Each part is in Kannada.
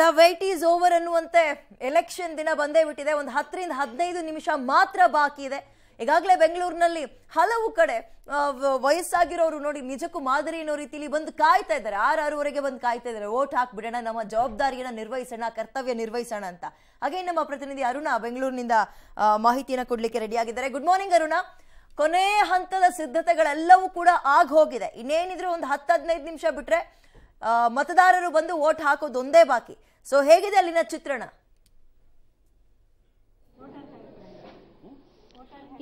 ದ ವೇಟ್ ಈಸ್ ಓವರ್ ಅನ್ನುವಂತೆ ಎಲೆಕ್ಷನ್ ದಿನ ಬಂದೇ ಬಿಟ್ಟಿದೆ ಒಂದು ಹತ್ತರಿಂದ ಹದಿನೈದು ನಿಮಿಷ ಮಾತ್ರ ಬಾಕಿ ಇದೆ ಈಗಾಗಲೇ ಬೆಂಗಳೂರಿನಲ್ಲಿ ಹಲವು ಕಡೆ ವಯಸ್ಸಾಗಿರೋರು ನೋಡಿ ನಿಜಕ್ಕೂ ಮಾದರಿ ಅನ್ನೋ ರೀತಿಲಿ ಬಂದು ಕಾಯ್ತಾ ಇದ್ದಾರೆ ಆರಾರೂವರೆಗೆ ಬಂದು ಕಾಯ್ತಾ ಇದ್ದಾರೆ ಓಟ್ ಹಾಕ್ಬಿಡೋಣ ನಮ್ಮ ಜವಾಬ್ದಾರಿಯನ್ನ ನಿರ್ವಹಿಸೋಣ ಕರ್ತವ್ಯ ನಿರ್ವಹಿಸೋಣ ಅಂತ ಹಾಗೆ ನಮ್ಮ ಪ್ರತಿನಿಧಿ ಅರುಣ ಬೆಂಗಳೂರಿನಿಂದ ಮಾಹಿತಿಯನ್ನು ಕೊಡ್ಲಿಕ್ಕೆ ರೆಡಿಯಾಗಿದ್ದಾರೆ ಗುಡ್ ಮಾರ್ನಿಂಗ್ ಅರುಣ ಕೊನೆ ಹಂತದ ಸಿದ್ಧತೆಗಳೆಲ್ಲವೂ ಕೂಡ ಆಗೋಗಿದೆ ಹೋಗಿದೆ ಇನ್ನೇನಿದ್ರು ಒಂದು ಹತ್ತು ಹದಿನೈದು ನಿಮಿಷ ಬಿಟ್ರೆ ಮತದಾರರು ಬಂದು ವೋಟ್ ಹಾಕೋದು ಒಂದೇ ಬಾಕಿ ಸೊ ಹೇಗಿದೆ ಅಲ್ಲಿನ ಚಿತ್ರಣ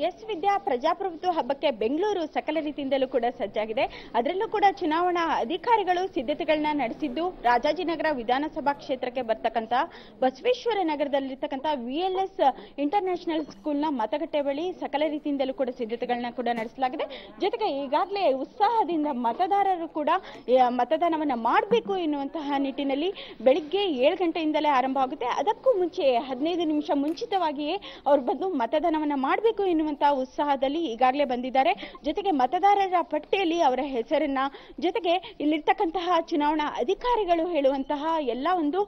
ಎಸ್ ವಿದ್ಯಾ ಪ್ರಜಾಪ್ರಭುತ್ವ ಹಬ್ಬಕ್ಕೆ ಬೆಂಗಳೂರು ಸಕಲ ರೀತಿಯಿಂದಲೂ ಕೂಡ ಸಜ್ಜಾಗಿದೆ ಅದರಲ್ಲೂ ಕೂಡ ಚುನಾವಣಾ ಅಧಿಕಾರಿಗಳು ಸಿದ್ಧತೆಗಳನ್ನ ನಡೆಸಿದ್ದು ರಾಜಾಜಿನಗರ ವಿಧಾನಸಭಾ ಕ್ಷೇತ್ರಕ್ಕೆ ಬರ್ತಕ್ಕಂಥ ಬಸವೇಶ್ವರ ನಗರದಲ್ಲಿರ್ತಕ್ಕಂಥ ವಿಎಲ್ಎಸ್ ಇಂಟರ್ನ್ಯಾಷನಲ್ ಸ್ಕೂಲ್ನ ಮತಗಟ್ಟೆ ಬಳಿ ಸಕಲ ರೀತಿಯಿಂದಲೂ ಕೂಡ ಸಿದ್ಧತೆಗಳನ್ನ ಕೂಡ ನಡೆಸಲಾಗಿದೆ ಜೊತೆಗೆ ಈಗಾಗಲೇ ಉತ್ಸಾಹದಿಂದ ಮತದಾರರು ಕೂಡ ಮತದಾನವನ್ನು ಮಾಡಬೇಕು ಎನ್ನುವಂತಹ ನಿಟ್ಟಿನಲ್ಲಿ ಬೆಳಿಗ್ಗೆ ಏಳು ಗಂಟೆಯಿಂದಲೇ ಆರಂಭ ಆಗುತ್ತೆ ಅದಕ್ಕೂ ಮುಂಚೆ ಹದಿನೈದು ನಿಮಿಷ ಮುಂಚಿತವಾಗಿಯೇ ಅವರು ಬಂದು ಮತದಾನವನ್ನು ಮಾಡಬೇಕು ಎನ್ನುವ ಅನ್ನುವಂತಹ ಉತ್ಸಾಹದಲ್ಲಿ ಈಗಾಗಲೇ ಬಂದಿದ್ದಾರೆ ಜೊತೆಗೆ ಮತದಾರರ ಪಟ್ಟಿಯಲ್ಲಿ ಅವರ ಹೆಸರನ್ನ ಜೊತೆಗೆ ಇಲ್ಲಿರ್ತಕ್ಕಂತಹ ಚುನಾವಣಾ ಅಧಿಕಾರಿಗಳು ಹೇಳುವಂತಹ ಎಲ್ಲ ಒಂದು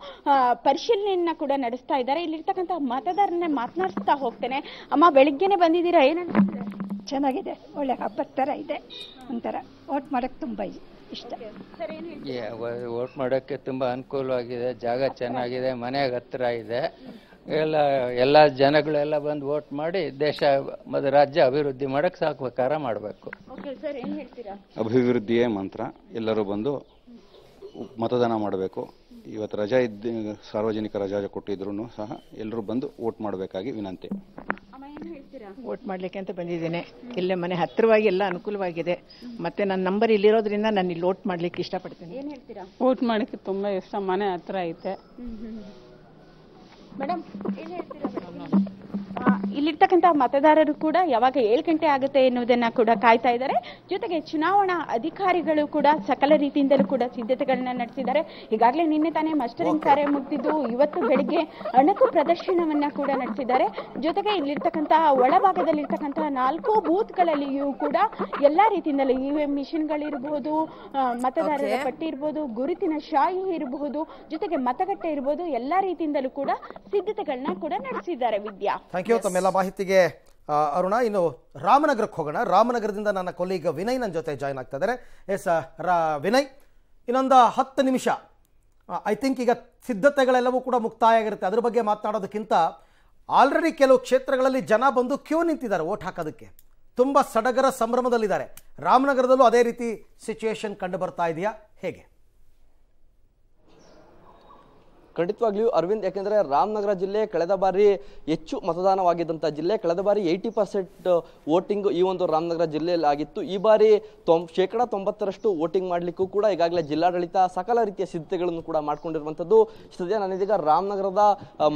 ಪರಿಶೀಲನೆಯನ್ನ ಕೂಡ ನಡೆಸ್ತಾ ಇದ್ದಾರೆ ಇಲ್ಲಿರ್ತಕ್ಕಂತಹ ಮತದಾರನ್ನ ಮಾತನಾಡಿಸ್ತಾ ಹೋಗ್ತೇನೆ ಅಮ್ಮ ಬೆಳಿಗ್ಗೆನೆ ಬಂದಿದ್ದೀರಾ ಏನಂತ ಚೆನ್ನಾಗಿದೆ ಒಳ್ಳೆ ಹಬ್ಬದ ಥರ ಇದೆ ಒಂಥರ ಓಟ್ ಮಾಡಕ್ಕೆ ತುಂಬಾ ಇಷ್ಟ ವೋಟ್ ಮಾಡೋಕ್ಕೆ ತುಂಬಾ ಅನುಕೂಲವಾಗಿದೆ ಜಾಗ ಚೆನ್ನಾಗಿದೆ ಮನೆಗೆ ಹತ್ರ ಇದೆ ಎಲ್ಲ ಎಲ್ಲ ಜನಗಳೆಲ್ಲ ಬಂದು ವೋಟ್ ಮಾಡಿ ದೇಶ ಮತ್ತು ರಾಜ್ಯ ಅಭಿವೃದ್ಧಿ ಮಾಡಕ್ಕೆ ಸಹಕಾರ ಮಾಡಬೇಕು ಅಭಿವೃದ್ಧಿಯೇ ಮಂತ್ರ ಎಲ್ಲರೂ ಬಂದು ಮತದಾನ ಮಾಡಬೇಕು ಇವತ್ತು ರಜಾ ಇದ್ದ ಸಾರ್ವಜನಿಕ ರಜಾ ಕೊಟ್ಟಿದ್ರು ಸಹ ಎಲ್ಲರೂ ಬಂದು ವೋಟ್ ಮಾಡಬೇಕಾಗಿ ವಿನಂತಿ ವೋಟ್ ಮಾಡ್ಲಿಕ್ಕೆ ಅಂತ ಬಂದಿದ್ದೇನೆ ಇಲ್ಲೇ ಮನೆ ಹತ್ತಿರವಾಗಿ ಎಲ್ಲ ಅನುಕೂಲವಾಗಿದೆ ಮತ್ತೆ ನನ್ನ ನಂಬರ್ ಇಲ್ಲಿರೋದ್ರಿಂದ ನಾನು ಇಲ್ಲಿ ವೋಟ್ ಮಾಡ್ಲಿಕ್ಕೆ ಇಷ್ಟಪಡ್ತೀನಿ ವೋಟ್ ಮಾಡಲಿಕ್ಕೆ ತುಂಬಾ ಇಷ್ಟ ಮನೆ ಹತ್ರ ಐತೆ मैडम ಇಲ್ಲಿರ್ತಕ್ಕಂತಹ ಮತದಾರರು ಕೂಡ ಯಾವಾಗ ಏಳು ಗಂಟೆ ಆಗುತ್ತೆ ಎನ್ನುವುದನ್ನ ಕೂಡ ಕಾಯ್ತಾ ಇದ್ದಾರೆ ಜೊತೆಗೆ ಚುನಾವಣಾ ಅಧಿಕಾರಿಗಳು ಕೂಡ ಸಕಲ ರೀತಿಯಿಂದಲೂ ಕೂಡ ಸಿದ್ಧತೆಗಳನ್ನ ನಡೆಸಿದ್ದಾರೆ ಈಗಾಗಲೇ ನಿನ್ನೆ ತಾನೇ ಮಸ್ಟರಿಂಗ್ ಕಾರ್ಯ ಮುಗಿದಿದ್ದು ಇವತ್ತು ಬೆಳಿಗ್ಗೆ ಅಣಕು ಪ್ರದರ್ಶನವನ್ನ ಕೂಡ ನಡೆಸಿದ್ದಾರೆ ಜೊತೆಗೆ ಇಲ್ಲಿರ್ತಕ್ಕಂತಹ ಒಳಭಾಗದಲ್ಲಿರ್ತಕ್ಕಂತಹ ನಾಲ್ಕು ಬೂತ್ಗಳಲ್ಲಿಯೂ ಕೂಡ ಎಲ್ಲಾ ರೀತಿಯಿಂದಲೂ ಇವಿಎಂ ಮಿಷಿನ್ಗಳಿರ್ಬೋದು ಮತದಾರರ ಪಟ್ಟಿ ಇರ್ಬೋದು ಗುರುತಿನ ಶಾಯಿ ಇರಬಹುದು ಜೊತೆಗೆ ಮತಗಟ್ಟೆ ಇರಬಹುದು ಎಲ್ಲಾ ರೀತಿಯಿಂದಲೂ ಕೂಡ ಸಿದ್ಧತೆಗಳನ್ನ ಕೂಡ ನಡೆಸಿದ್ದಾರೆ ವಿದ್ಯಾ ಮಾಹಿತಿಗೆ ಅರುಣ ಇನ್ನು ರಾಮನಗರಕ್ಕೆ ಹೋಗೋಣ ರಾಮನಗರದಿಂದ ನನ್ನ ಕೊಲೀಗ್ ವಿನಯ್ ನನ್ನ ಜೊತೆ ಜಾಯ್ನ್ ಆಗ್ತಾ ಇದ್ದಾರೆ ಎಸ್ ರಾ ವಿನಯ್ ಇನ್ನೊಂದು ಹತ್ತು ನಿಮಿಷ ಐ ಥಿಂಕ್ ಈಗ ಸಿದ್ಧತೆಗಳೆಲ್ಲವೂ ಕೂಡ ಮುಕ್ತಾಯ ಆಗಿರುತ್ತೆ ಅದ್ರ ಬಗ್ಗೆ ಮಾತನಾಡೋದಕ್ಕಿಂತ ಆಲ್ರೆಡಿ ಕೆಲವು ಕ್ಷೇತ್ರಗಳಲ್ಲಿ ಜನ ಬಂದು ಕ್ಯೂ ನಿಂತಿದ್ದಾರೆ ಓಟ್ ಹಾಕೋದಕ್ಕೆ ತುಂಬ ಸಡಗರ ಸಂಭ್ರಮದಲ್ಲಿದ್ದಾರೆ ರಾಮನಗರದಲ್ಲೂ ಅದೇ ರೀತಿ ಸಿಚುಯೇಷನ್ ಕಂಡು ಬರ್ತಾ ಇದೆಯಾ ಹೇಗೆ ಖಂಡಿತವಾಗ್ಲೂ ಅರವಿಂದ್ ಯಾಕೆಂದರೆ ರಾಮನಗರ ಜಿಲ್ಲೆ ಕಳೆದ ಬಾರಿ ಹೆಚ್ಚು ಮತದಾನವಾಗಿದ್ದಂಥ ಜಿಲ್ಲೆ ಕಳೆದ ಬಾರಿ ಏಯ್ಟಿ ಪರ್ಸೆಂಟ್ ವೋಟಿಂಗ್ ಈ ಒಂದು ರಾಮನಗರ ಜಿಲ್ಲೆಯಲ್ಲಿ ಆಗಿತ್ತು ಈ ಬಾರಿ ತೊಂ ಶೇಕಡಾ ತೊಂಬತ್ತರಷ್ಟು ವೋಟಿಂಗ್ ಮಾಡಲಿಕ್ಕೂ ಕೂಡ ಈಗಾಗಲೇ ಜಿಲ್ಲಾಡಳಿತ ಸಕಲ ರೀತಿಯ ಸಿದ್ಧತೆಗಳನ್ನು ಕೂಡ ಮಾಡಿಕೊಂಡಿರುವಂಥದ್ದು ಸದ್ಯ ನಾನಿದೀಗ ರಾಮನಗರದ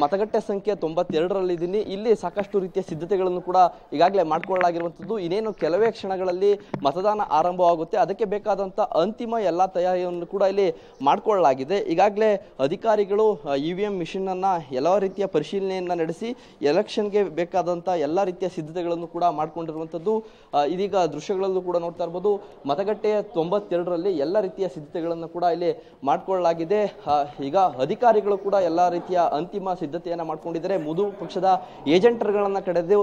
ಮತಗಟ್ಟೆ ಸಂಖ್ಯೆ ತೊಂಬತ್ತೆರಡರಲ್ಲಿದ್ದೀನಿ ಇಲ್ಲಿ ಸಾಕಷ್ಟು ರೀತಿಯ ಸಿದ್ಧತೆಗಳನ್ನು ಕೂಡ ಈಗಾಗಲೇ ಮಾಡಿಕೊಳ್ಳಲಾಗಿರುವಂಥದ್ದು ಇನ್ನೇನು ಕೆಲವೇ ಕ್ಷಣಗಳಲ್ಲಿ ಮತದಾನ ಆರಂಭವಾಗುತ್ತೆ ಅದಕ್ಕೆ ಬೇಕಾದಂಥ ಅಂತಿಮ ಎಲ್ಲ ತಯಾರಿಯನ್ನು ಕೂಡ ಇಲ್ಲಿ ಮಾಡಿಕೊಳ್ಳಲಾಗಿದೆ ಈಗಾಗಲೇ ಅಧಿಕಾರಿಗಳು ಇ ವಿ e ಎಂ ಮಿಷಿನನ್ನು ಎಲ್ಲ ರೀತಿಯ ಪರಿಶೀಲನೆಯನ್ನು ನಡೆಸಿ ಎಲೆಕ್ಷನ್ಗೆ ಬೇಕಾದಂಥ ಎಲ್ಲ ರೀತಿಯ ಸಿದ್ಧತೆಗಳನ್ನು ಕೂಡ ಮಾಡಿಕೊಂಡಿರುವಂಥದ್ದು ಇದೀಗ ದೃಶ್ಯಗಳಲ್ಲೂ ಕೂಡ ನೋಡ್ತಾ ಇರ್ಬೋದು ಮತಗಟ್ಟೆಯ ತೊಂಬತ್ತೆರಡರಲ್ಲಿ ಎಲ್ಲ ರೀತಿಯ ಸಿದ್ಧತೆಗಳನ್ನು ಕೂಡ ಇಲ್ಲಿ ಮಾಡಿಕೊಳ್ಳಲಾಗಿದೆ ಈಗ ಅಧಿಕಾರಿಗಳು ಕೂಡ ಎಲ್ಲ ರೀತಿಯ ಅಂತಿಮ ಸಿದ್ಧತೆಯನ್ನು ಮಾಡಿಕೊಂಡಿದ್ದಾರೆ ಮುದು ಪಕ್ಷದ ಏಜೆಂಟರ್ಗಳನ್ನು ಕಡೆದು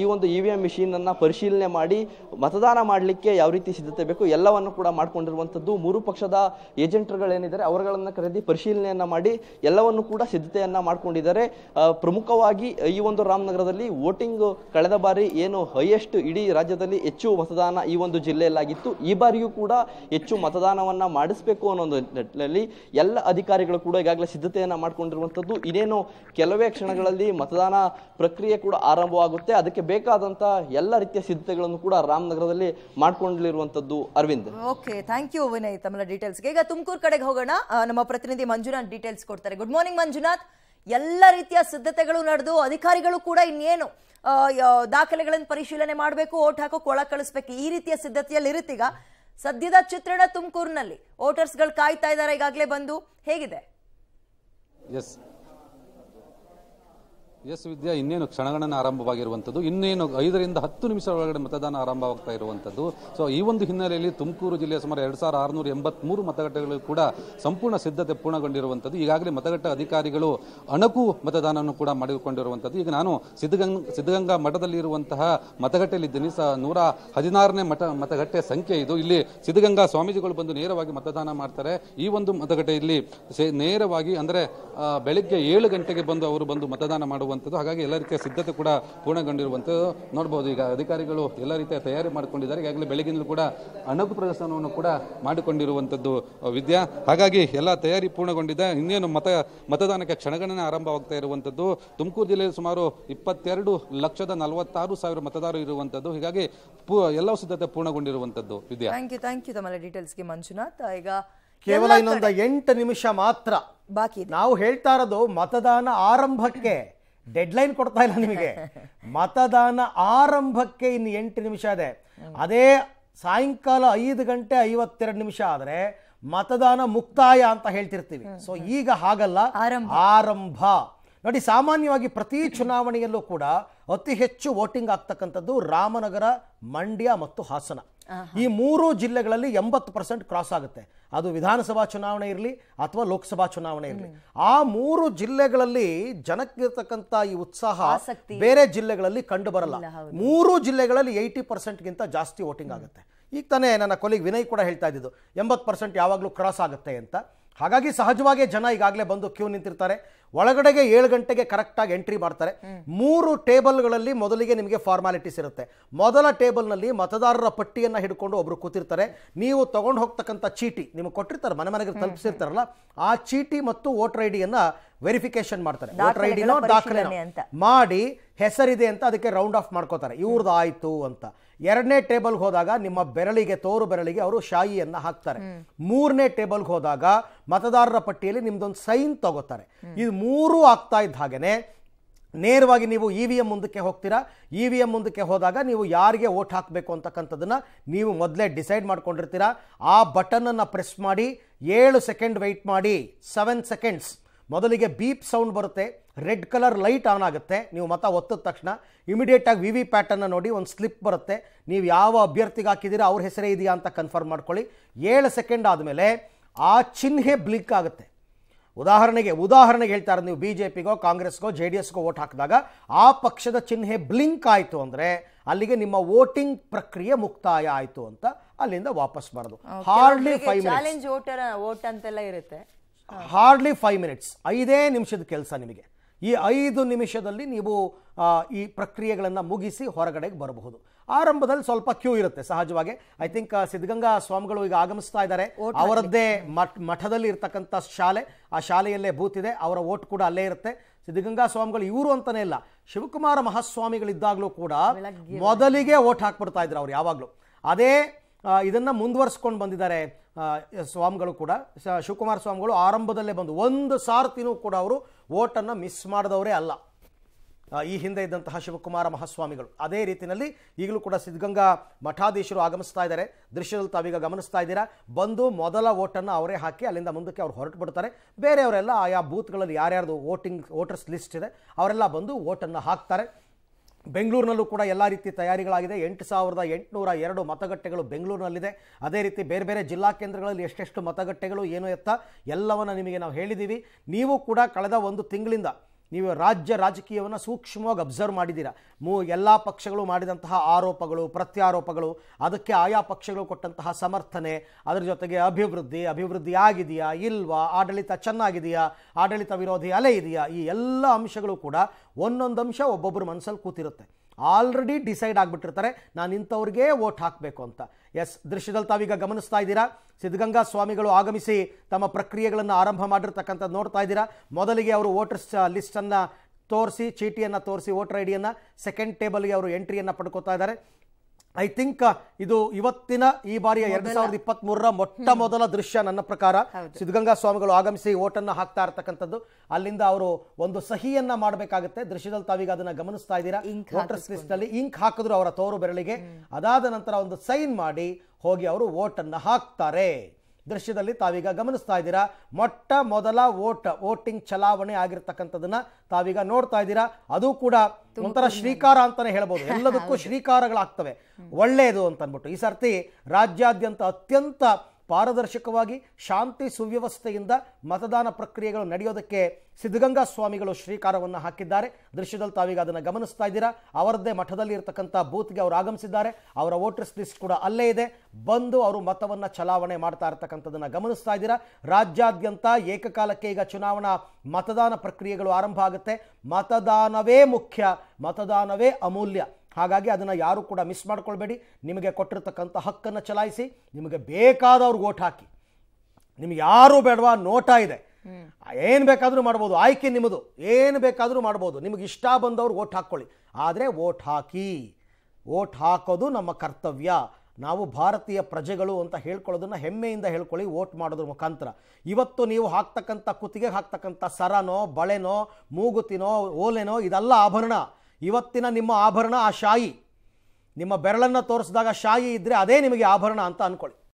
ಈ ಒಂದು ಇ e ವಿ ಎಂ ಮಿಷಿನನ್ನು ಪರಿಶೀಲನೆ ಮಾಡಿ ಮತದಾನ ಮಾಡಲಿಕ್ಕೆ ಯಾವ ರೀತಿ ಸಿದ್ಧತೆ ಬೇಕು ಎಲ್ಲವನ್ನು ಕೂಡ ಮಾಡಿಕೊಂಡಿರುವಂಥದ್ದು ಮೂರು ಪಕ್ಷದ ಏಜೆಂಟರ್ಗಳೇನಿದ್ದಾರೆ ಅವರುಗಳನ್ನು ಕರೆದಿ ಪರಿಶೀಲನೆಯನ್ನು ಮಾಡಿ ಎಲ್ಲವನ್ನು ಕೂಡ ಸಿದ್ಧತೆಯನ್ನ ಮಾಡಿಕೊಂಡಿದ್ದಾರೆ ಪ್ರಮುಖವಾಗಿ ಈ ಒಂದು ರಾಮನಗರದಲ್ಲಿ ವೋಟಿಂಗ್ ಕಳೆದ ಬಾರಿ ಏನು ಹೈಯೆಸ್ಟ್ ಇಡೀ ರಾಜ್ಯದಲ್ಲಿ ಹೆಚ್ಚು ಮತದಾನ ಈ ಒಂದು ಜಿಲ್ಲೆಯಲ್ಲಾಗಿತ್ತು ಈ ಬಾರಿಯೂ ಕೂಡ ಹೆಚ್ಚು ಮತದಾನವನ್ನ ಮಾಡಿಸಬೇಕು ಅನ್ನೋ ಒಂದು ನಿಟ್ಟಿನಲ್ಲಿ ಎಲ್ಲ ಅಧಿಕಾರಿಗಳು ಕೂಡ ಈಗಾಗಲೇ ಸಿದ್ಧತೆಯನ್ನ ಮಾಡಿಕೊಂಡಿರುವಂಥದ್ದು ಇನ್ನೇನು ಕೆಲವೇ ಕ್ಷಣಗಳಲ್ಲಿ ಮತದಾನ ಪ್ರಕ್ರಿಯೆ ಕೂಡ ಆರಂಭವಾಗುತ್ತೆ ಅದಕ್ಕೆ ಬೇಕಾದಂತಹ ಎಲ್ಲ ರೀತಿಯ ಸಿದ್ಧತೆಗಳನ್ನು ಕೂಡ ರಾಮನಗರದಲ್ಲಿ ಮಾಡ್ಕೊಂಡಿರುವಂತದ್ದು Arvind okay thank you Vinay ತಮ್ಮ ಡೀಟೇಲ್ಸ್ ಈಗ ತುಮಕೂರು ಕಡೆಗೆ ಹೋಗೋಣ ನಮ್ಮ ಪ್ರತಿನಿಧಿ ಮಂಜುನಾಥ್ ಡೀಟೇಲ್ಸ್ ಕೊಡ್ತಾರೆ ಗುಡ್ ಮಾರ್ನಿಂಗ್ ಮಂಜುನಾಥ್ ಎಲ್ಲ ರೀತಿಯ ಸಿದ್ಧತೆಗಳು ನಡೆದು ಅಧಿಕಾರಿಗಳು ಕೂಡ ಇನ್ನೇನು ದಾಖಲೆಗಳನ್ನು ಪರಿಶೀಲನೆ ಮಾಡಬೇಕು ಓಟ್ ಹಾಕೋಕೆ ಒಳ ಕಳಿಸ್ಬೇಕು ಈ ರೀತಿಯ ಸಿದ್ಧತೆಯಲ್ಲಿ ಇರುತ್ತೀಗ ಸದ್ಯದ ಚಿತ್ರಣ ತುಮಕೂರಿನಲ್ಲಿ ವೋಟರ್ಸ್ಗಳು ಕಾಯ್ತಾ ಇದ್ದಾರೆ ಈಗಾಗಲೇ ಬಂದು ಹೇಗಿದೆ ಎಸ್ ವಿದ್ಯಾ ಇನ್ನೇನು ಕ್ಷಣಗಣನ ಆರಂಭವಾಗಿರುವಂಥದ್ದು ಇನ್ನೇನು ಐದರಿಂದ ಹತ್ತು ನಿಮಿಷ ಒಳಗಡೆ ಮತದಾನ ಆರಂಭವಾಗ್ತಾ ಇರುವಂಥದ್ದು ಸೊ ಈ ಒಂದು ಹಿನ್ನೆಲೆಯಲ್ಲಿ ತುಮಕೂರು ಜಿಲ್ಲೆಯ ಸುಮಾರು ಎರಡು ಸಾವಿರ ಆರುನೂರ ಎಂಬತ್ಮೂರು ಮತಗಟ್ಟೆಗಳು ಕೂಡ ಸಂಪೂರ್ಣ ಸಿದ್ಧತೆ ಪೂರ್ಣಗೊಂಡಿರುವಂಥದ್ದು ಈಗಾಗಲೇ ಮತಗಟ್ಟೆ ಅಧಿಕಾರಿಗಳು ಅಣಕು ಮತದಾನವನ್ನು ಕೂಡ ಮಾಡಿಕೊಂಡಿರುವಂಥದ್ದು ಈಗ ನಾನು ಸಿದ್ಧಗಂಗಾ ಸಿದ್ಧಗಂಗಾ ಮಠದಲ್ಲಿ ಇರುವಂತಹ ಮತಗಟ್ಟೆಯಲ್ಲಿದ್ದೀನಿ ಸ ನೂರ ಹದಿನಾರನೇ ಮಠ ಮತಗಟ್ಟೆ ಸಂಖ್ಯೆ ಇದು ಇಲ್ಲಿ ಸಿದ್ಧಗಂಗಾ ಸ್ವಾಮೀಜಿಗಳು ಬಂದು ನೇರವಾಗಿ ಮತದಾನ ಮಾಡ್ತಾರೆ ಈ ಒಂದು ಮತಗಟ್ಟೆಯಲ್ಲಿ ನೇರವಾಗಿ ಅಂದರೆ ಬೆಳಗ್ಗೆ ಏಳು ಗಂಟೆಗೆ ಬಂದು ಅವರು ಬಂದು ಮತದಾನ ಮಾಡುವ ಇರುವಂಥದ್ದು ಹಾಗಾಗಿ ಎಲ್ಲ ರೀತಿಯ ಸಿದ್ಧತೆ ಕೂಡ ಪೂರ್ಣಗೊಂಡಿರುವಂಥದ್ದು ನೋಡ್ಬೋದು ಈಗ ಅಧಿಕಾರಿಗಳು ಎಲ್ಲ ರೀತಿಯ ತಯಾರಿ ಮಾಡಿಕೊಂಡಿದ್ದಾರೆ ಈಗಾಗಲೇ ಬೆಳಗಿನಲ್ಲೂ ಕೂಡ ಅಣಕು ಪ್ರದರ್ಶನವನ್ನು ಕೂಡ ಮಾಡಿಕೊಂಡಿರುವಂಥದ್ದು ವಿದ್ಯಾ ಹಾಗಾಗಿ ಎಲ್ಲ ತಯಾರಿ ಪೂರ್ಣಗೊಂಡಿದೆ ಇನ್ನೇನು ಮತ ಮತದಾನಕ್ಕೆ ಕ್ಷಣಗಣನೆ ಆರಂಭವಾಗ್ತಾ ಇರುವಂಥದ್ದು ತುಮಕೂರು ಜಿಲ್ಲೆಯಲ್ಲಿ ಸುಮಾರು ಇಪ್ಪತ್ತೆರಡು ಲಕ್ಷದ ನಲವತ್ತಾರು ಸಾವಿರ ಮತದಾರರು ಇರುವಂಥದ್ದು ಹೀಗಾಗಿ ಎಲ್ಲ ಸಿದ್ಧತೆ ಪೂರ್ಣಗೊಂಡಿರುವಂಥದ್ದು Vidya thank you thank you ತಮ್ಮ ಡೀಟೇಲ್ಸ್ಗೆ ಮಂಜುನಾಥ್ ಈಗ ಕೇವಲ ಇನ್ನೊಂದು ಎಂಟು ನಿಮಿಷ ಮಾತ್ರ ಬಾಕಿ ನಾವು ಹೇಳ್ತಾ ಇರೋದು ಮತದಾನ ಆರಂಭಕ್ಕೆ ಡೆಡ್ಲೈನ್ ಕೊಡ್ತಾ ಇಲ್ಲ ನಿಮಗೆ ಮತದಾನ ಆರಂಭಕ್ಕೆ ಇನ್ನು ಎಂಟು ನಿಮಿಷ ಇದೆ ಅದೇ ಸಾಯಂಕಾಲ ಐದು ಗಂಟೆ ಐವತ್ತೆರಡು ನಿಮಿಷ ಆದರೆ ಮತದಾನ ಮುಕ್ತಾಯ ಅಂತ ಹೇಳ್ತಿರ್ತೀವಿ ಸೊ ಈಗ ಹಾಗಲ್ಲ ಆರಂಭ ನೋಡಿ ಸಾಮಾನ್ಯವಾಗಿ ಪ್ರತಿ ಚುನಾವಣೆಯಲ್ಲೂ ಕೂಡ ಅತಿ ಹೆಚ್ಚು ವೋಟಿಂಗ್ ಆಗ್ತಕ್ಕಂಥದ್ದು ರಾಮನಗರ ಮಂಡ್ಯ ಮತ್ತು ಹಾಸನ ಈ ಮೂರು ಜಿಲ್ಲೆಗಳಲ್ಲಿ ಎಂಬತ್ತು ಪರ್ಸೆಂಟ್ ಕ್ರಾಸ್ ಆಗುತ್ತೆ ಅದು ವಿಧಾನಸಭಾ ಚುನಾವಣೆ ಇರಲಿ ಅಥವಾ ಲೋಕಸಭಾ ಚುನಾವಣೆ ಇರಲಿ ಆ ಮೂರು ಜಿಲ್ಲೆಗಳಲ್ಲಿ ಜನಕ್ಕಿರ್ತಕ್ಕಂಥ ಈ ಉತ್ಸಾಹ ಬೇರೆ ಜಿಲ್ಲೆಗಳಲ್ಲಿ ಕಂಡು ಬರಲ್ಲ ಮೂರು ಜಿಲ್ಲೆಗಳಲ್ಲಿ ಏಯ್ಟಿ ಪರ್ಸೆಂಟ್ಗಿಂತ ಜಾಸ್ತಿ ವೋಟಿಂಗ್ ಆಗುತ್ತೆ ಈಗ ತಾನೇ ನನ್ನ ಕೊಲೆಗೆ ವಿನಯ್ ಕೂಡ ಹೇಳ್ತಾ ಇದ್ದಿದ್ದು ಎಂಬತ್ತು ಪರ್ಸೆಂಟ್ ಯಾವಾಗಲೂ ಕ್ರಾಸ್ ಆಗುತ್ತೆ ಅಂತ ಹಾಗಾಗಿ ಸಹಜವಾಗಿ ಜನ ಈಗಾಗಲೇ ಬಂದು ಕ್ಯೂ ನಿಂತಿರ್ತಾರೆ ಒಳಗಡೆಗೆ ಏಳು ಗಂಟೆಗೆ ಕರೆಕ್ಟಾಗಿ ಎಂಟ್ರಿ ಮಾಡ್ತಾರೆ ಮೂರು ಟೇಬಲ್ಗಳಲ್ಲಿ ಮೊದಲಿಗೆ ನಿಮಗೆ ಫಾರ್ಮಾಲಿಟೀಸ್ ಇರುತ್ತೆ ಮೊದಲ ಟೇಬಲ್ನಲ್ಲಿ ಮತದಾರರ ಪಟ್ಟಿಯನ್ನು ಹಿಡ್ಕೊಂಡು ಒಬ್ರು ಕೂತಿರ್ತಾರೆ ನೀವು ತಗೊಂಡು ಹೋಗ್ತಕ್ಕಂಥ ಚೀಟಿ ನಿಮಗೆ ಕೊಟ್ಟಿರ್ತಾರೆ ಮನೆ ಮನೆಗೆ ತಲುಪಿಸಿರ್ತಾರಲ್ಲ ಆ ಚೀಟಿ ಮತ್ತು ವೋಟರ್ ಐ ಡಿಯನ್ನು ವೆರಿಫಿಕೇಶನ್ ಮಾಡ್ತಾರೆ ವೋಟರ್ ಐ ಡಿನೋ ದಾಖಲೆ ಮಾಡಿ ಹೆಸರಿದೆ ಅಂತ ಅದಕ್ಕೆ ರೌಂಡ್ ಆಫ್ ಮಾಡ್ಕೋತಾರೆ ಇವ್ರದ್ದು ಆಯಿತು ಅಂತ ಎರಡನೇ ಟೇಬಲ್ಗೆ ಹೋದಾಗ ನಿಮ್ಮ ಬೆರಳಿಗೆ ತೋರು ಬೆರಳಿಗೆ ಅವರು ಶಾಯಿಯನ್ನು ಹಾಕ್ತಾರೆ ಮೂರನೇ ಟೇಬಲ್ಗೆ ಹೋದಾಗ ಮತದಾರರ ಪಟ್ಟಿಯಲ್ಲಿ ನಿಮ್ದೊಂದು ಸೈನ್ ತಗೋತಾರೆ ಇದು ಮೂರು ಆಗ್ತಾ ಇದ್ದ ಹಾಗೆಯೇ ನೇರವಾಗಿ ನೀವು ಇ ವಿ ಎಂ ಮುಂದಕ್ಕೆ ಹೋಗ್ತೀರಾ ಇ ವಿ ಎಂ ಮುಂದಕ್ಕೆ ಹೋದಾಗ ನೀವು ಯಾರಿಗೆ ವೋಟ್ ಹಾಕಬೇಕು ಅಂತಕ್ಕಂಥದ್ದನ್ನು ನೀವು ಮೊದಲೇ ಡಿಸೈಡ್ ಮಾಡ್ಕೊಂಡಿರ್ತೀರಾ ಆ ಬಟನನ್ನು ಪ್ರೆಸ್ ಮಾಡಿ ಏಳು ಸೆಕೆಂಡ್ ವೆಯ್ಟ್ ಮಾಡಿ ಸೆವೆನ್ ಸೆಕೆಂಡ್ಸ್ ಮೊದಲಿಗೆ ಬೀಪ್ ಸೌಂಡ್ ಬರುತ್ತೆ ರೆಡ್ ಕಲರ್ ಲೈಟ್ ಆನ್ ಆಗುತ್ತೆ ನೀವು ಮತ ಒತ್ತದ ತಕ್ಷಣ ಇಮಿಡಿಯೇಟಾಗಿ ವಿ ವಿ ಪ್ಯಾಟರ್ನ ನೋಡಿ ಒಂದು ಸ್ಲಿಪ್ ಬರುತ್ತೆ ನೀವು ಯಾವ ಅಭ್ಯರ್ಥಿಗೆ ಹಾಕಿದ್ದೀರಾ ಅವ್ರ ಹೆಸರೇ ಇದೆಯಾ ಅಂತ ಕನ್ಫರ್ಮ್ ಮಾಡ್ಕೊಳ್ಳಿ ಏಳು ಸೆಕೆಂಡ್ ಆದಮೇಲೆ ಆ ಚಿಹ್ನೆ ಬ್ಲಿಕ್ ಆಗುತ್ತೆ ಉದಾಹರಣೆಗೆ ಉದಾಹರಣೆಗೆ ಹೇಳ್ತಾರೆ ನೀವು ಬಿ ಜೆ ಪಿಗೋ ಕಾಂಗ್ರೆಸ್ಗೋ ಜೆ ಡಿ ಎಸ್ಗೋ ವೋಟ್ ಹಾಕಿದಾಗ ಆ ಪಕ್ಷದ ಚಿಹ್ನೆ ಬ್ಲಿಂಕ್ ಆಯಿತು ಅಂದರೆ ಅಲ್ಲಿಗೆ ನಿಮ್ಮ ವೋಟಿಂಗ್ ಪ್ರಕ್ರಿಯೆ ಮುಕ್ತಾಯ ಆಯಿತು ಅಂತ ಅಲ್ಲಿಂದ ವಾಪಸ್ ಬರೋದು hardly five challenge voter vote ಅಂತೆಲ್ಲ ಇರುತ್ತೆ ಹಾರ್ಡ್ಲಿ ಫೈವ್ ಮಿನಿಟ್ಸ್ ಐದೇ ನಿಮಿಷದ ಕೆಲಸ ನಿಮಗೆ ಈ ಐದು ನಿಮಿಷದಲ್ಲಿ ನೀವು ಈ ಪ್ರಕ್ರಿಯೆಗಳನ್ನು ಮುಗಿಸಿ ಹೊರಗಡೆಗೆ ಬರಬಹುದು ಆರಂಭದಲ್ಲಿ ಸ್ವಲ್ಪ ಕ್ಯೂ ಇರುತ್ತೆ ಸಹಜವಾಗಿ ಐ ಥಿಂಕ್ ಸಿದ್ಧಗಂಗಾ ಸ್ವಾಮಿಗಳು ಈಗ ಆಗಮಿಸ್ತಾ ಇದ್ದಾರೆ ಅವರದ್ದೇ ಮಠದಲ್ಲಿ ಇರ್ತಕ್ಕಂಥ ಶಾಲೆ ಆ ಶಾಲೆಯಲ್ಲೇ ಬೂತಿದೆ ಅವರ ಓಟ್ ಕೂಡ ಅಲ್ಲೇ ಇರುತ್ತೆ ಸಿದ್ಧಗಂಗಾ ಸ್ವಾಮಿಗಳು ಇವರು ಅಂತಾನೆ ಇಲ್ಲ ಶಿವಕುಮಾರ ಮಹಾಸ್ವಾಮಿಗಳಿದ್ದಾಗಲೂ ಕೂಡ ಮೊದಲಿಗೆ ಓಟ್ ಹಾಕ್ಬಿಡ್ತಾ ಇದ್ರು ಅವ್ರು ಯಾವಾಗಲೂ ಅದೇ ಇದನ್ನು ಮುಂದುವರಿಸ್ಕೊಂಡು ಬಂದಿದ್ದಾರೆ ಸ್ವಾಮಿಗಳು ಕೂಡ ಶಿವಕುಮಾರ ಸ್ವಾಮಿಗಳು ಆರಂಭದಲ್ಲೇ ಬಂದು ಒಂದು ಸಾರ್ತಿನೂ ಕೂಡ ಅವರು ಓಟನ್ನು ಮಿಸ್ ಮಾಡಿದವರೇ ಅಲ್ಲ ಈ ಹಿಂದೆ ಇದ್ದಂತಹ ಶಿವಕುಮಾರ ಮಹಾಸ್ವಾಮಿಗಳು ಅದೇ ರೀತಿಯಲ್ಲಿ ಈಗಲೂ ಕೂಡ ಸಿದ್ಧಗಂಗಾ ಮಠಾಧೀಶರು ಆಗಮಿಸ್ತಾ ಇದ್ದಾರೆ ದೃಶ್ಯದಲ್ಲಿ ತಾವೀಗ ಗಮನಿಸ್ತಾ ಇದ್ದೀರಾ ಬಂದು ಮೊದಲ ಓಟನ್ನು ಅವರೇ ಹಾಕಿ ಅಲ್ಲಿಂದ ಮುಂದಕ್ಕೆ ಅವ್ರು ಹೊರಟು ಬಿಡ್ತಾರೆ ಬೇರೆಯವರೆಲ್ಲ ಆಯಾ ಬೂತ್ಗಳಲ್ಲಿ ಯಾರ್ಯಾರ್ದು ವೋಟಿಂಗ್ ವೋಟರ್ಸ್ ಲಿಸ್ಟ್ ಇದೆ ಅವರೆಲ್ಲ ಬಂದು ಓಟನ್ನು ಹಾಕ್ತಾರೆ ಬೆಂಗಳೂರಿನಲ್ಲೂ ಕೂಡ ಎಲ್ಲ ರೀತಿ ತಯಾರಿಗಳಾಗಿದೆ ಎಂಟು ಸಾವಿರದ ಎಂಟುನೂರ ಎರಡು ಮತಗಟ್ಟೆಗಳು ಬೆಂಗಳೂರಿನಲ್ಲಿದೆ ಅದೇ ರೀತಿ ಬೇರೆ ಬೇರೆ ಜಿಲ್ಲಾ ಕೇಂದ್ರಗಳಲ್ಲಿ ಎಷ್ಟೆಷ್ಟು ಮತಗಟ್ಟೆಗಳು ಏನು ಎತ್ತ ಎಲ್ಲವನ್ನು ನಿಮಗೆ ನಾವು ಹೇಳಿದ್ದೀವಿ ನೀವು ಕೂಡ ಕಳೆದ ಒಂದು ತಿಂಗಳಿಂದ ನೀವು ರಾಜ್ಯ ರಾಜಕೀಯವನ್ನು ಸೂಕ್ಷ್ಮವಾಗಿ ಅಬ್ಸರ್ವ್ ಮಾಡಿದ್ದೀರಾ ಮೂ ಎಲ್ಲ ಪಕ್ಷಗಳು ಮಾಡಿದಂತಹ ಆರೋಪಗಳು ಪ್ರತ್ಯಾರೋಪಗಳು ಅದಕ್ಕೆ ಆಯಾ ಪಕ್ಷಗಳು ಕೊಟ್ಟಂತಹ ಸಮರ್ಥನೆ ಅದರ ಜೊತೆಗೆ ಅಭಿವೃದ್ಧಿ ಅಭಿವೃದ್ಧಿ ಆಗಿದೆಯಾ ಇಲ್ವಾ ಆಡಳಿತ ಚೆನ್ನಾಗಿದೆಯಾ ಆಡಳಿತ ವಿರೋಧಿ ಅಲೆ ಇದೆಯಾ ಈ ಎಲ್ಲ ಅಂಶಗಳು ಕೂಡ ಒಂದೊಂದು ಅಂಶ ಒಬ್ಬೊಬ್ಬರು ಮನಸ್ಸಲ್ಲಿ ಕೂತಿರುತ್ತೆ ಆಲ್ರೆಡಿ ಡಿಸೈಡ್ ಆಗಿಬಿಟ್ಟಿರ್ತಾರೆ ನಾನು ಇಂಥವ್ರಿಗೆ ವೋಟ್ ಹಾಕಬೇಕು ಅಂತ ಎಸ್ ದೃಶ್ಯದಲ್ಲಿ ತಾವೀಗ ಗಮನಿಸ್ತಾ ಇದ್ದೀರಾ ಸಿದ್ಧಗಂಗಾ ಸ್ವಾಮಿಗಳು ಆಗಮಿಸಿ ತಮ್ಮ ಪ್ರಕ್ರಿಯೆಗಳನ್ನು ಆರಂಭ ಮಾಡಿರ್ತಕ್ಕಂಥದ್ದು ನೋಡ್ತಾ ಇದ್ದೀರಾ ಮೊದಲಿಗೆ ಅವರು ವೋಟರ್ಸ್ ಲಿಸ್ಟನ್ನು ತೋರಿಸಿ ಚೀಟಿಯನ್ನು ತೋರಿಸಿ ವೋಟರ್ ಐ ಡಿಯನ್ನು ಸೆಕೆಂಡ್ ಟೇಬಲ್ಗೆ ಅವರು ಎಂಟ್ರಿಯನ್ನು ಪಡ್ಕೋತಾ ಇದ್ದಾರೆ ಐ ಥಿಂಕ್ ಇದು ಇವತ್ತಿನ ಈ ಬಾರಿಯ ಎರಡ್ ಸಾವಿರದ ಇಪ್ಪತ್ತ್ ಮೂರರ ಮೊಟ್ಟ ಮೊದಲ ದೃಶ್ಯ ನನ್ನ ಪ್ರಕಾರ ಸಿದ್ಧಗಂಗಾ ಸ್ವಾಮಿಗಳು ಆಗಮಿಸಿ ಓಟನ್ನು ಹಾಕ್ತಾ ಇರತಕ್ಕಂಥದ್ದು ಅಲ್ಲಿಂದ ಅವರು ಒಂದು ಸಹಿಯನ್ನ ಮಾಡಬೇಕಾಗುತ್ತೆ ದೃಶ್ಯದಲ್ಲಿ ತಾವೀಗ ಅದನ್ನ ಗಮನಿಸ್ತಾ ಇದ್ದೀರಾ ವೋಟರ್ ಲಿಸ್ಟ್ ಅಲ್ಲಿ ಇಂಕ್ ಹಾಕಿದ್ರು ಅವರ ತೋರು ಬೆರಳಿಗೆ ಅದಾದ ನಂತರ ಒಂದು ಸೈನ್ ಮಾಡಿ ಹೋಗಿ ಅವರು ವೋಟನ್ನು ಹಾಕ್ತಾರೆ ದೃಶ್ಯದಲ್ಲಿ ತಾವೀಗ ಗಮನಿಸ್ತಾ ಇದ್ದೀರಾ ಮೊಟ್ಟ ಮೊದಲ ವೋಟ್ ವೋಟಿಂಗ್ ಚಲಾವಣೆ ಆಗಿರ್ತಕ್ಕಂಥದ್ದನ್ನ ತಾವೀಗ ನೋಡ್ತಾ ಇದ್ದೀರಾ ಅದು ಕೂಡ ಒಂಥರ ಶ್ರೀಕಾರ ಅಂತಾನೆ ಹೇಳ್ಬೋದು ಎಲ್ಲದಕ್ಕೂ ಶ್ರೀಕಾರಗಳಾಗ್ತವೆ ಒಳ್ಳೆಯದು ಅಂತ ಅಂದ್ಬಿಟ್ಟು ಈ ಸರ್ತಿ ರಾಜ್ಯಾದ್ಯಂತ ಅತ್ಯಂತ ಪಾರದರ್ಶಕವಾಗಿ ಶಾಂತಿ ಸುವ್ಯವಸ್ಥೆಯಿಂದ ಮತದಾನ ಪ್ರಕ್ರಿಯೆಗಳು ನಡೆಯೋದಕ್ಕೆ ಸಿದ್ಧಗಂಗಾ ಸ್ವಾಮಿಗಳು ಶ್ರೀಕಾರವನ್ನು ಹಾಕಿದ್ದಾರೆ ದೃಶ್ಯದಲ್ಲಿ ತಾವೀಗ ಅದನ್ನು ಗಮನಿಸ್ತಾ ಇದ್ದೀರಾ ಅವರದ್ದೇ ಮಠದಲ್ಲಿ ಇರತಕ್ಕಂಥ ಬೂತ್ಗೆ ಅವರು ಆಗಮಿಸಿದ್ದಾರೆ ಅವರ ವೋಟರ್ಸ್ ಲಿಸ್ಟ್ ಕೂಡ ಅಲ್ಲೇ ಇದೆ ಬಂದು ಅವರು ಮತವನ್ನು ಚಲಾವಣೆ ಮಾಡ್ತಾ ಇರತಕ್ಕಂಥದ್ದನ್ನು ಗಮನಿಸ್ತಾ ಇದ್ದೀರಾ ರಾಜ್ಯಾದ್ಯಂತ ಏಕಕಾಲಕ್ಕೆ ಈಗ ಚುನಾವಣಾ ಮತದಾನ ಪ್ರಕ್ರಿಯೆಗಳು ಆರಂಭ ಆಗುತ್ತೆ ಮತದಾನವೇ ಮುಖ್ಯ ಮತದಾನವೇ ಅಮೂಲ್ಯ ಹಾಗಾಗಿ ಅದನ್ನು ಯಾರು ಕೂಡ ಮಿಸ್ ಮಾಡ್ಕೊಳ್ಬೇಡಿ ನಿಮಗೆ ಕೊಟ್ಟಿರ್ತಕ್ಕಂಥ ಹಕ್ಕನ್ನು ಚಲಾಯಿಸಿ ನಿಮಗೆ ಬೇಕಾದವ್ರಿಗೆ ಓಟ್ ಹಾಕಿ ನಿಮ್ಗೆ ಯಾರು ಬೇಡವಾ ನೋಟ ಇದೆ ಏನು ಬೇಕಾದರೂ ಮಾಡ್ಬೋದು ಆಯ್ಕೆ ನಿಮ್ಮದು ಏನು ಬೇಕಾದರೂ ಮಾಡ್ಬೋದು ನಿಮಗೆ ಇಷ್ಟ ಬಂದವ್ರಿಗೆ ಓಟ್ ಹಾಕ್ಕೊಳ್ಳಿ ಆದರೆ ಓಟ್ ಹಾಕಿ ಓಟ್ ಹಾಕೋದು ನಮ್ಮ ಕರ್ತವ್ಯ ನಾವು ಭಾರತೀಯ ಪ್ರಜೆಗಳು ಅಂತ ಹೇಳ್ಕೊಳ್ಳೋದನ್ನು ಹೆಮ್ಮೆಯಿಂದ ಹೇಳ್ಕೊಳ್ಳಿ ವೋಟ್ ಮಾಡೋದ್ರ ಮುಖಾಂತರ ಇವತ್ತು ನೀವು ಹಾಕ್ತಕ್ಕಂಥ ಕುತ್ತಿಗೆ ಹಾಕ್ತಕ್ಕಂಥ ಸರನೋ ಬಳೆನೋ ಮೂಗುತಿನೋ ಓಲೆನೋ ಇದೆಲ್ಲ ಆಭರಣ ಇವತ್ತಿನ ನಿಮ್ಮ ಆಭರಣ ಆ ಶಾಯಿ ನಿಮ್ಮ ಬೆರಳನ್ನು ತೋರಿಸಿದಾಗ ಶಾಯಿ ಇದ್ದರೆ ಅದೇ ನಿಮಗೆ ಆಭರಣ ಅಂತ ಅಂದ್ಕೊಳ್ಳಿ